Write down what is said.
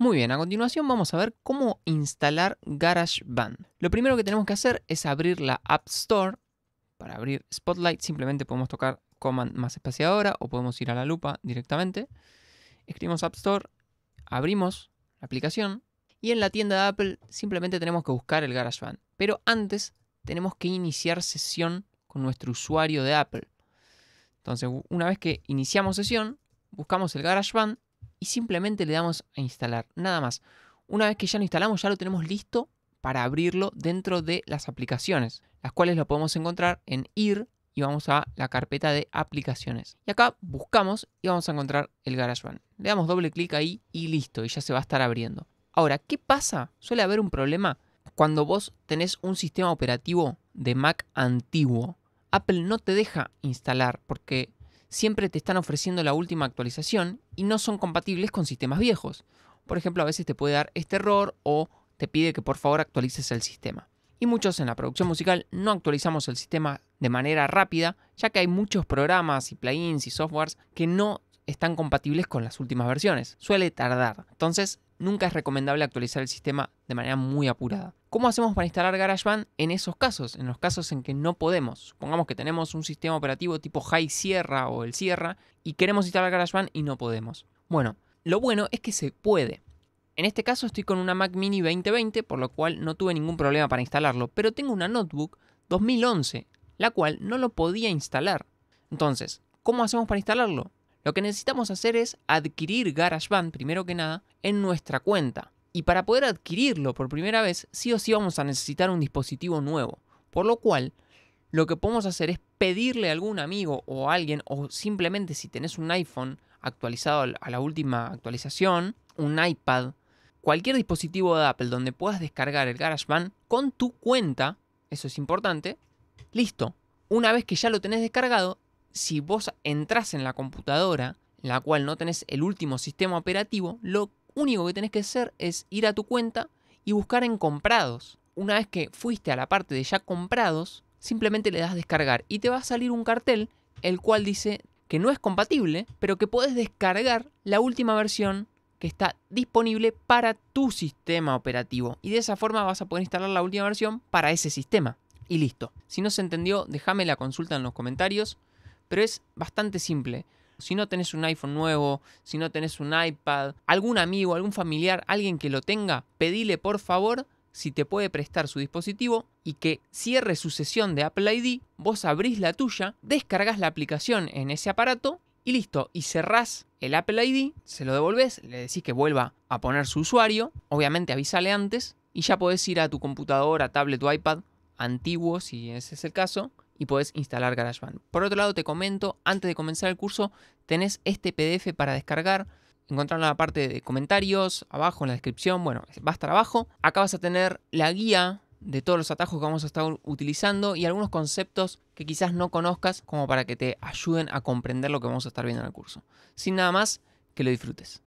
Muy bien, a continuación vamos a ver cómo instalar GarageBand. Lo primero que tenemos que hacer es abrir la App Store. Para abrir Spotlight simplemente podemos tocar Command más espaciadora o podemos ir a la lupa directamente. Escribimos App Store, abrimos la aplicación y en la tienda de Apple simplemente tenemos que buscar el GarageBand. Pero antes tenemos que iniciar sesión con nuestro usuario de Apple. Entonces, una vez que iniciamos sesión, buscamos el GarageBand y simplemente le damos a instalar, nada más. Una vez que ya lo instalamos, ya lo tenemos listo para abrirlo dentro de las aplicaciones, las cuales lo podemos encontrar en ir y vamos a la carpeta de aplicaciones. Y acá buscamos y vamos a encontrar el GarageBand. Le damos doble clic ahí y listo, y ya se va a estar abriendo. Ahora, ¿qué pasa? Suele haber un problema cuando vos tenés un sistema operativo de Mac antiguo. Apple no te deja instalar porque siempre te están ofreciendo la última actualización y no son compatibles con sistemas viejos. Por ejemplo, a veces te puede dar este error o te pide que por favor actualices el sistema. Y muchos en la producción musical no actualizamos el sistema de manera rápida, ya que hay muchos programas y plugins y softwares que no están compatibles con las últimas versiones. Suele tardar. Entonces, nunca es recomendable actualizar el sistema de manera muy apurada. ¿Cómo hacemos para instalar GarageBand en esos casos? En los casos en que no podemos. Supongamos que tenemos un sistema operativo tipo High Sierra o el Sierra y queremos instalar GarageBand y no podemos. Bueno, lo bueno es que se puede. En este caso estoy con una Mac Mini 2020, por lo cual no tuve ningún problema para instalarlo, pero tengo una notebook 2011, la cual no lo podía instalar. Entonces, ¿cómo hacemos para instalarlo? Lo que necesitamos hacer es adquirir GarageBand, primero que nada, en nuestra cuenta. Y para poder adquirirlo por primera vez, sí o sí vamos a necesitar un dispositivo nuevo. Por lo cual, lo que podemos hacer es pedirle a algún amigo o a alguien, o simplemente si tenés un iPhone actualizado a la última actualización, un iPad, cualquier dispositivo de Apple donde puedas descargar el GarageBand con tu cuenta, eso es importante, listo. Una vez que ya lo tenés descargado, si vos entras en la computadora, en la cual no tenés el último sistema operativo, lo único que tenés que hacer es ir a tu cuenta y buscar en comprados. Una vez que fuiste a la parte de ya comprados, simplemente le das descargar y te va a salir un cartel el cual dice que no es compatible, pero que puedes descargar la última versión que está disponible para tu sistema operativo. Y de esa forma vas a poder instalar la última versión para ese sistema. Y listo. Si no se entendió, déjame la consulta en los comentarios. Pero es bastante simple. Si no tenés un iPhone nuevo, si no tenés un iPad, algún amigo, algún familiar, alguien que lo tenga, pedile por favor si te puede prestar su dispositivo y que cierre su sesión de Apple ID, vos abrís la tuya, descargas la aplicación en ese aparato y listo, y cerrás el Apple ID, se lo devolvés, le decís que vuelva a poner su usuario, obviamente avísale antes y ya podés ir a tu computadora, tablet o iPad antiguo si ese es el caso y puedes instalar GarageBand. Por otro lado, te comento, antes de comenzar el curso, tenés este PDF para descargar. Encontrarlo en la parte de comentarios, abajo en la descripción, bueno, va a estar abajo. Acá vas a tener la guía de todos los atajos que vamos a estar utilizando y algunos conceptos que quizás no conozcas como para que te ayuden a comprender lo que vamos a estar viendo en el curso. Sin nada más, que lo disfrutes.